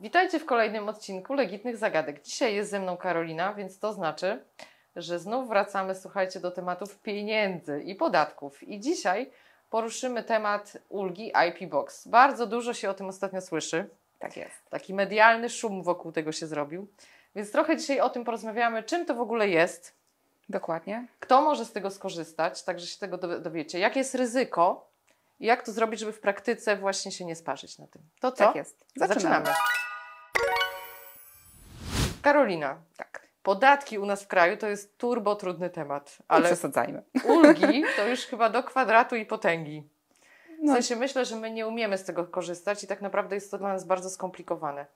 Witajcie w kolejnym odcinku Legitnych Zagadek. Dzisiaj jest ze mną Karolina, więc to znaczy, że znów wracamy, słuchajcie, do tematów pieniędzy i podatków. I dzisiaj poruszymy temat ulgi IP Box. Bardzo dużo się o tym ostatnio słyszy. Tak jest. Taki medialny szum wokół tego się zrobił. Więc trochę dzisiaj o tym porozmawiamy, czym to w ogóle jest. Dokładnie. Kto może z tego skorzystać, także się tego dowiecie. Jakie jest ryzyko i jak to zrobić, żeby w praktyce właśnie się nie sparzyć na tym. To tak co? Tak jest. Zaczynamy. Zaczynamy. Karolina, tak. Podatki u nas w kraju to jest turbo trudny temat. Ale Nie przesadzajmy. Ulgi to już chyba do kwadratu i potęgi. No. W sensie myślę, że my nie umiemy z tego korzystać i tak naprawdę jest to dla nas bardzo skomplikowane.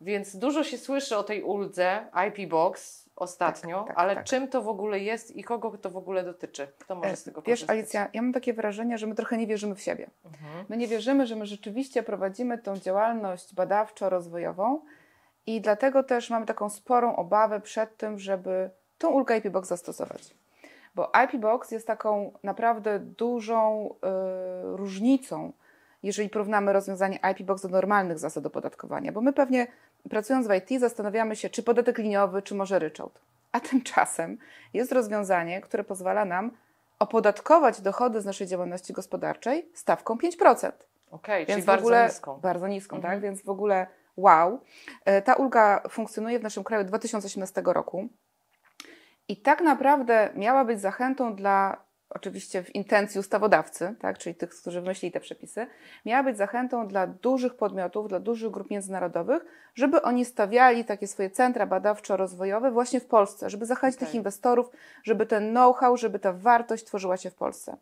Więc dużo się słyszy o tej uldze IP Box ostatnio, tak, tak, ale tak. czym to w ogóle jest i kogo to w ogóle dotyczy? Kto może e, z tego Wiesz, Alicja, ja mam takie wrażenie, że my trochę nie wierzymy w siebie. Mhm. My nie wierzymy, że my rzeczywiście prowadzimy tą działalność badawczo-rozwojową i dlatego też mamy taką sporą obawę przed tym, żeby tą ulgę IP Box zastosować. Bo IP Box jest taką naprawdę dużą y, różnicą, jeżeli porównamy rozwiązanie IP Box do normalnych zasad opodatkowania. Bo my pewnie pracując w IT zastanawiamy się, czy podatek liniowy, czy może ryczałt. A tymczasem jest rozwiązanie, które pozwala nam opodatkować dochody z naszej działalności gospodarczej stawką 5%. Okej, okay, czyli bardzo niską. Bardzo niską, tak? mhm. tak? Więc w ogóle wow. E, ta ulga funkcjonuje w naszym kraju od 2018 roku i tak naprawdę miała być zachętą dla, oczywiście w intencji ustawodawcy, tak, czyli tych, którzy wymyślili te przepisy, miała być zachętą dla dużych podmiotów, dla dużych grup międzynarodowych, żeby oni stawiali takie swoje centra badawczo-rozwojowe właśnie w Polsce, żeby zachęcić okay. tych inwestorów, żeby ten know-how, żeby ta wartość tworzyła się w Polsce.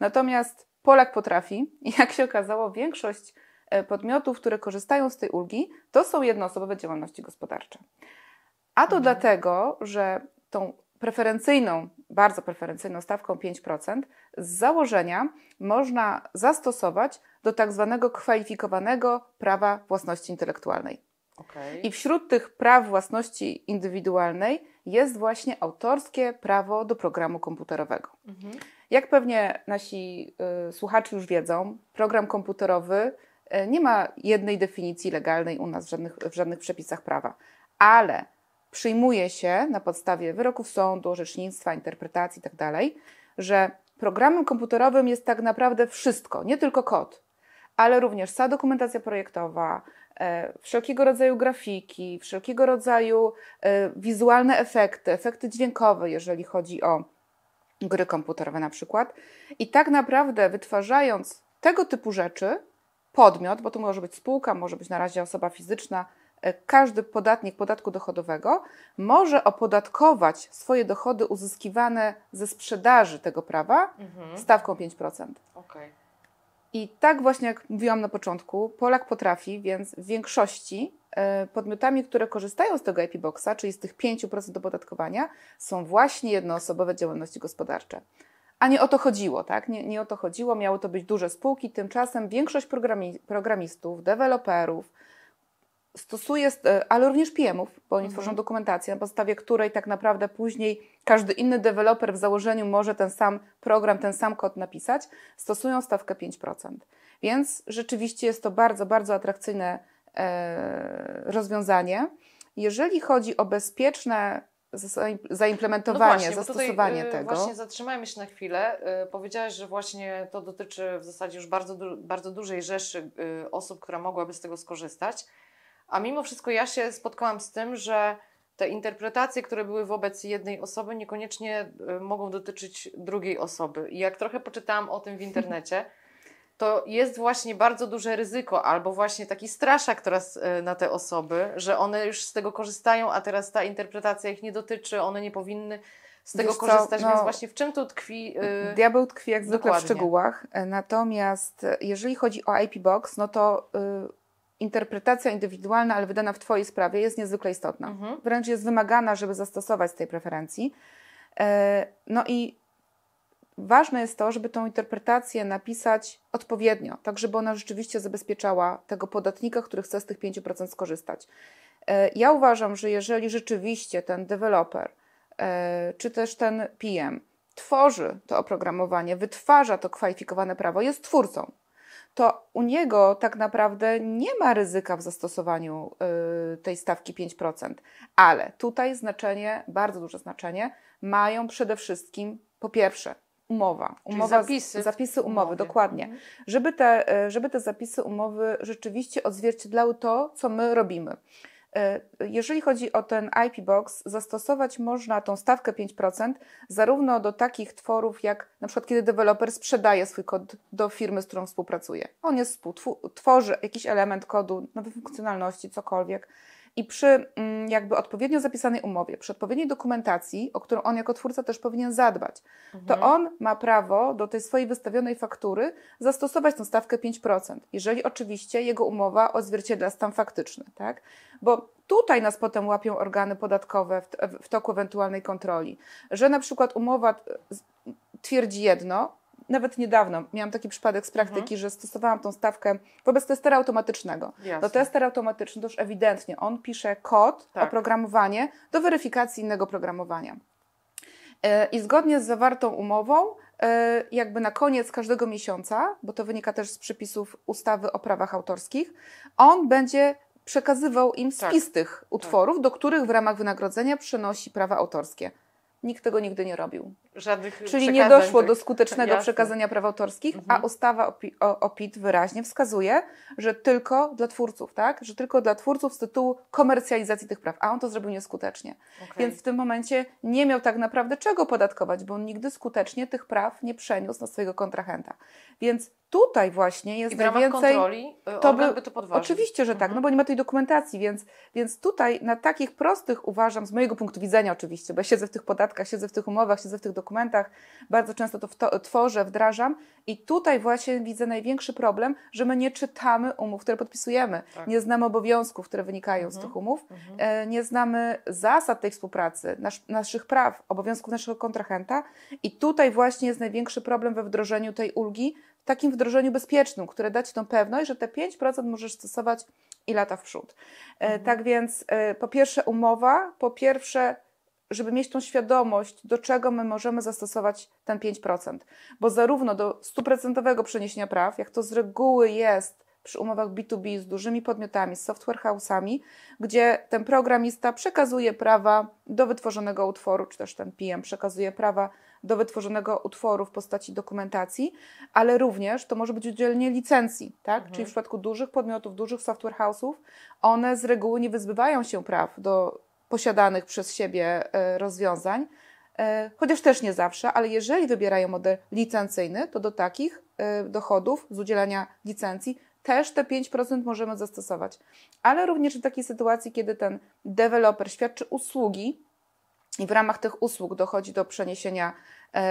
Natomiast Polak potrafi, jak się okazało, większość E, podmiotów, które korzystają z tej ulgi, to są jednoosobowe działalności gospodarcze. A to mhm. dlatego, że tą preferencyjną, bardzo preferencyjną stawką 5% z założenia można zastosować do tak zwanego kwalifikowanego prawa własności intelektualnej. Okay. I wśród tych praw własności indywidualnej jest właśnie autorskie prawo do programu komputerowego. Mhm. Jak pewnie nasi y, słuchacze już wiedzą, program komputerowy E, nie ma jednej definicji legalnej u nas w żadnych, w żadnych przepisach prawa, ale przyjmuje się na podstawie wyroków sądu, orzecznictwa, interpretacji itd., tak że programem komputerowym jest tak naprawdę wszystko, nie tylko kod, ale również cała dokumentacja projektowa, e, wszelkiego rodzaju grafiki, wszelkiego rodzaju e, wizualne efekty, efekty dźwiękowe, jeżeli chodzi o gry komputerowe na przykład. I tak naprawdę wytwarzając tego typu rzeczy, podmiot, bo to może być spółka, może być na razie osoba fizyczna, e, każdy podatnik podatku dochodowego może opodatkować swoje dochody uzyskiwane ze sprzedaży tego prawa mhm. stawką 5%. Okay. I tak właśnie jak mówiłam na początku, Polak potrafi, więc w większości e, podmiotami, które korzystają z tego IP Boxa, czyli z tych 5% opodatkowania, są właśnie jednoosobowe działalności gospodarcze. A nie o to chodziło, tak? Nie, nie o to chodziło, miały to być duże spółki. Tymczasem większość programi, programistów, deweloperów stosuje, e, ale również PM-ów, bo oni mhm. tworzą dokumentację, na podstawie której tak naprawdę później każdy inny deweloper w założeniu może ten sam program, ten sam kod napisać, stosują stawkę 5%. Więc rzeczywiście jest to bardzo, bardzo atrakcyjne e, rozwiązanie. Jeżeli chodzi o bezpieczne zaimplementowanie, no właśnie, zastosowanie tutaj, y, tego. Właśnie zatrzymajmy się na chwilę. Y, powiedziałaś, że właśnie to dotyczy w zasadzie już bardzo, bardzo dużej rzeszy y, osób, która mogłaby z tego skorzystać. A mimo wszystko ja się spotkałam z tym, że te interpretacje, które były wobec jednej osoby, niekoniecznie mogą dotyczyć drugiej osoby. I jak trochę poczytałam o tym w internecie, to jest właśnie bardzo duże ryzyko, albo właśnie taki straszak teraz e, na te osoby, że one już z tego korzystają, a teraz ta interpretacja ich nie dotyczy, one nie powinny z tego Wiesz korzystać, co, no, więc właśnie w czym to tkwi? Yy, diabeł tkwi jak zwykle dokładnie. w szczegółach, e, natomiast jeżeli chodzi o IP Box, no to yy, interpretacja indywidualna, ale wydana w Twojej sprawie jest niezwykle istotna. Mhm. Wręcz jest wymagana, żeby zastosować tej preferencji. Yy, no i Ważne jest to, żeby tą interpretację napisać odpowiednio, tak żeby ona rzeczywiście zabezpieczała tego podatnika, który chce z tych 5% skorzystać. E, ja uważam, że jeżeli rzeczywiście ten deweloper e, czy też ten PM tworzy to oprogramowanie, wytwarza to kwalifikowane prawo, jest twórcą, to u niego tak naprawdę nie ma ryzyka w zastosowaniu e, tej stawki 5%. Ale tutaj znaczenie, bardzo duże znaczenie, mają przede wszystkim po pierwsze umowa. umowa Czyli zapisy. zapisy umowy, dokładnie. Mhm. Żeby, te, e, żeby te zapisy umowy rzeczywiście odzwierciedlały to, co my robimy. E, jeżeli chodzi o ten IP Box, zastosować można tą stawkę 5% zarówno do takich tworów, jak na przykład kiedy deweloper sprzedaje swój kod do firmy, z którą współpracuje. On jest współtworzy jakiś element kodu, nowe funkcjonalności, cokolwiek i przy mm, jakby odpowiednio zapisanej umowie, przy odpowiedniej dokumentacji, o którą on jako twórca też powinien zadbać, mhm. to on ma prawo do tej swojej wystawionej faktury zastosować tą stawkę 5%, jeżeli oczywiście jego umowa odzwierciedla stan faktyczny, tak? Bo tutaj nas potem łapią organy podatkowe w, w toku ewentualnej kontroli, że na przykład umowa twierdzi jedno, nawet niedawno miałam taki przypadek z mhm. praktyki, mhm. że stosowałam tą stawkę wobec testera automatycznego. Jasne. tester automatyczny to już ewidentnie, on pisze kod, tak. oprogramowanie do weryfikacji innego programowania. E, I zgodnie z zawartą umową, e, jakby na koniec każdego miesiąca, bo to wynika też z przepisów ustawy o prawach autorskich, on będzie przekazywał im tak. spis tak. tych utworów, tak. do których w ramach wynagrodzenia przenosi prawa autorskie. Nikt tego nigdy nie robił. Żadnych Czyli nie doszło tak. do skutecznego jasne. przekazania praw autorskich, mhm. a ustawa o, PIT wyraźnie wskazuje, że tylko dla twórców, tak? Że tylko dla twórców z tytułu komercjalizacji tych praw, a on to zrobił nieskutecznie. Okay. Więc w tym momencie nie miał tak naprawdę czego podatkować, bo on nigdy skutecznie tych praw nie przeniósł na swojego kontrahenta. Więc tutaj właśnie jest I w najwięcej. Kontroli, y, to by, by to podważył. Oczywiście, że mhm. tak, no mhm. bo nie ma tej dokumentacji, więc, więc tutaj na takich prostych uważam, z mojego punktu widzenia oczywiście, bo ja siedzę w tych podatkach, siedzę w tych umowach, siedzę w tych dokumentach, dokumentach, bardzo często to, tworzę, wdrażam i tutaj właśnie widzę największy problem, że my nie czytamy umów, które podpisujemy, tak. nie znamy obowiązków, które wynikają mhm. z tych umów, mhm. E, nie znamy zasad tej współpracy, nas, naszych praw, obowiązków naszego kontrahenta i tutaj właśnie jest największy problem we wdrożeniu tej ulgi, w takim wdrożeniu bezpiecznym, które da Ci tą pewność, że te 5% możesz stosować i lata w przód. E, mhm. Tak więc e, po pierwsze umowa, po pierwsze żeby mieć tą świadomość, do czego my możemy zastosować ten 5%. Bo zarówno do stuprocentowego przeniesienia praw, jak to z reguły jest przy umowach B2B z dużymi podmiotami, z software house'ami, gdzie ten programista przekazuje prawa do wytworzonego utworu, czy też ten PM przekazuje prawa do wytworzonego utworu w postaci dokumentacji, ale również to może być udzielenie licencji, tak? Mhm. Czyli w przypadku dużych podmiotów, dużych software house'ów, one z reguły nie wyzbywają się praw do posiadanych przez siebie e, rozwiązań, e, chociaż też nie zawsze, ale jeżeli wybierają model licencyjny, to do takich e, dochodów z udzielania licencji też te 5% możemy zastosować. Ale również w takiej sytuacji, kiedy ten deweloper świadczy usługi i w ramach tych usług dochodzi do przeniesienia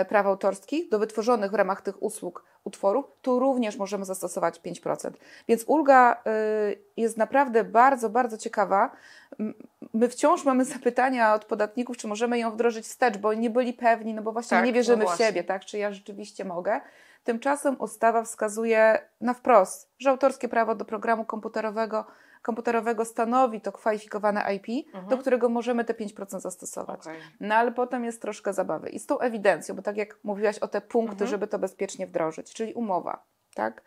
praw autorskich, do wytworzonych w ramach tych usług utworu, tu również możemy zastosować 5%. Więc ulga y, jest naprawdę bardzo, bardzo ciekawa. My wciąż mamy zapytania od podatników, czy możemy ją wdrożyć wstecz, bo nie byli pewni, no bo właśnie tak, nie wierzymy no właśnie. w siebie, tak? Czy ja rzeczywiście mogę? Tymczasem ustawa wskazuje na wprost, że autorskie prawo do programu komputerowego komputerowego stanowi to kwalifikowane IP, mhm. do którego możemy te 5% zastosować. Okay. No ale potem jest troszkę zabawy. I z tą ewidencją, bo tak jak mówiłaś o te punkty, mhm. żeby to bezpiecznie wdrożyć, czyli umowa, tak?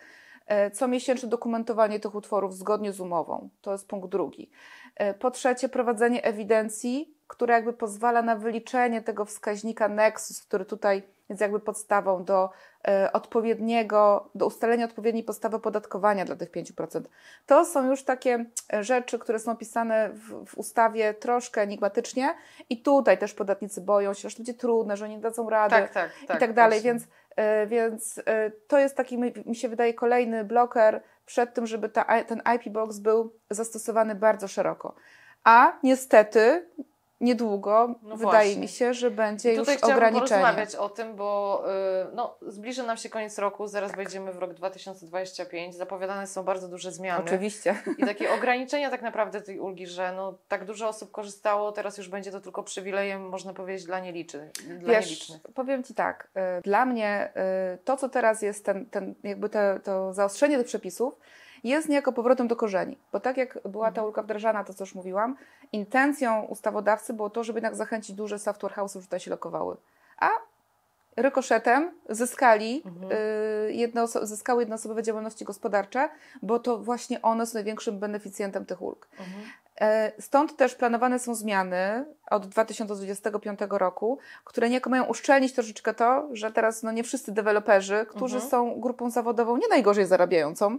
E, co miesięczne dokumentowanie tych utworów zgodnie z umową. To jest punkt drugi. E, po trzecie, prowadzenie ewidencji, która jakby pozwala na wyliczenie tego wskaźnika nexus, który tutaj jest jakby podstawą do e, odpowiedniego, do ustalenia odpowiedniej podstawy opodatkowania dla tych 5%. To są już takie rzeczy, które są opisane w, w, ustawie troszkę enigmatycznie i tutaj też podatnicy boją się, że to będzie trudne, że nie dadzą rady tak, tak, tak, i tak dalej, właśnie. więc E, więc e, to jest taki, mi się wydaje, kolejny bloker przed tym, żeby ta, ten IP box był zastosowany bardzo szeroko. A niestety niedługo no wydaje właśnie. mi się, że będzie Tutaj już ograniczenie. Tutaj porozmawiać o tym, bo y, no, zbliża nam się koniec roku, zaraz tak. wejdziemy w rok 2025, zapowiadane są bardzo duże zmiany. Oczywiście. I takie ograniczenia tak naprawdę tej ulgi, że no, tak dużo osób korzystało, teraz już będzie to tylko przywilejem, można powiedzieć, dla, nieliczy, dla Wiesz, nielicznych. Powiem Ci tak, y, dla mnie y, to, co teraz jest ten, ten jakby te, to zaostrzenie tych przepisów, jest niejako powrotem do korzeni. Bo tak jak była ta mhm. ulga wdrażana, to co już mówiłam, intencją ustawodawcy było to, żeby jednak zachęcić duże software house'y, żeby tutaj się lokowały. A rykoszetem zyskali, mhm. y, jedno, zyskały jednoosobowe działalności gospodarcze, bo to właśnie one są największym beneficjentem tych ulg. Mhm. E, stąd też planowane są zmiany od 2025 roku, które niejako mają uszczelnić troszeczkę to, że teraz no, nie wszyscy deweloperzy, którzy mhm. są grupą zawodową nie najgorzej zarabiającą,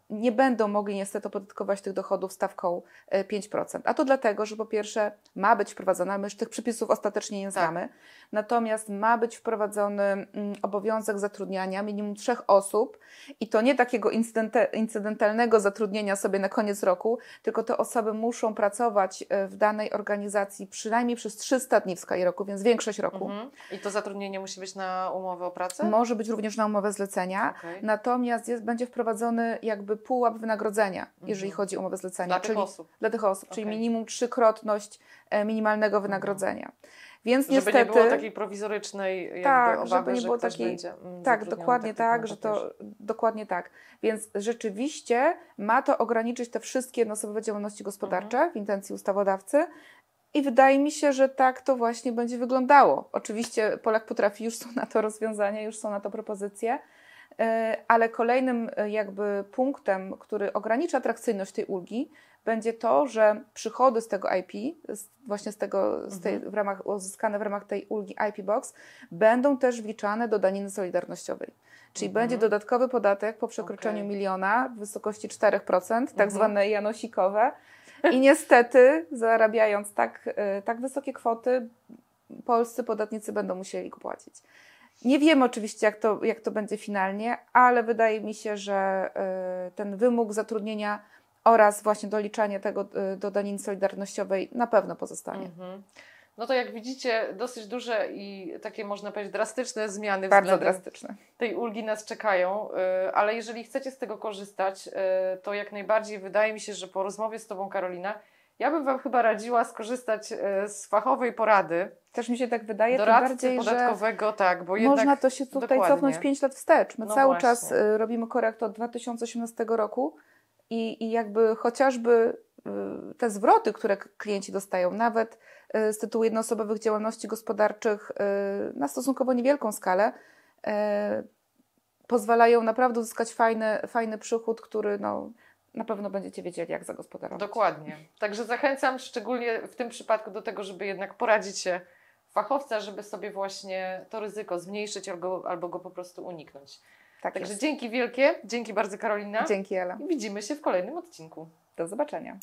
nie będą mogli niestety opodatkować tych dochodów stawką 5%. E, A to dlatego, że po pierwsze ma być wprowadzona, my już tych przepisów ostatecznie nie znamy, tak. natomiast ma być wprowadzony mm, obowiązek zatrudniania minimum trzech osób i to nie takiego incydentalnego zatrudnienia sobie na koniec roku, tylko te osoby muszą pracować e, w danej organizacji przynajmniej przez 300 dni w skali roku, więc większość roku. Mhm. I to zatrudnienie musi być na umowę o pracę? Może być również na umowę zlecenia, okay. natomiast jest, będzie wprowadzony jakby pułap wynagrodzenia, mhm. jeżeli chodzi o umowę zlecenia. Dla czyli, tych osób. Dla tych osób, okay. czyli minimum trzykrotność e, minimalnego mhm. wynagrodzenia. Mhm. Więc żeby niestety, nie było takiej prowizorycznej jakby tak, obawy, żeby nie było mm, tak, takiej, Tak, dokładnie tak, że to dokładnie tak. Więc rzeczywiście ma to ograniczyć te wszystkie jednoosobowe działalności gospodarcze mhm. w intencji ustawodawcy. I wydaje mi się, że tak to właśnie będzie wyglądało. Oczywiście Polak potrafi, już są na to rozwiązania, już są na to propozycje. E, ale kolejnym e, jakby punktem, który ogranicza atrakcyjność tej ulgi, będzie to, że przychody z tego IP, z, właśnie z tego, z tej, mhm. w ramach, uzyskane w ramach tej ulgi IP Box, będą też wliczane do daniny solidarnościowej. Czyli mhm. będzie dodatkowy podatek po przekroczeniu okay. miliona w wysokości 4%, tak mhm. zwane janosikowe. I niestety, zarabiając tak, e, tak wysokie kwoty, polscy podatnicy będą musieli go płacić. Nie wiem oczywiście, jak to, jak to będzie finalnie, ale wydaje mi się, że y, ten wymóg zatrudnienia oraz właśnie doliczanie tego y, do danin solidarnościowej na pewno pozostanie. Mhm. No to jak widzicie, dosyć duże i takie można powiedzieć drastyczne zmiany Bardzo drastyczne. tej ulgi nas czekają, y, ale jeżeli chcecie z tego korzystać, to jak najbardziej wydaje mi się, że po rozmowie z Tobą Karolina, ja bym Wam chyba radziła skorzystać z fachowej porady też mi się tak wydaje, to bardziej, podatkowego, że tak, bo jednak, można to się tutaj dokładnie. cofnąć 5 lat wstecz. My no cały właśnie. czas y, robimy korekt od 2018 roku i, i jakby chociażby y, te zwroty, które klienci dostają, nawet y, z tytułu jednoosobowych działalności gospodarczych na stosunkowo niewielką skalę, pozwalają naprawdę uzyskać fajny, fajny przychód, który no, na pewno będziecie wiedzieli, jak zagospodarować. Dokładnie. Także zachęcam szczególnie w tym przypadku do tego, żeby jednak poradzić się fachowca, żeby sobie właśnie to ryzyko zmniejszyć albo, albo go po prostu uniknąć. Tak Także jest. dzięki wielkie, dzięki bardzo Karolina. Dzięki Ela. I widzimy się w kolejnym odcinku. Do zobaczenia.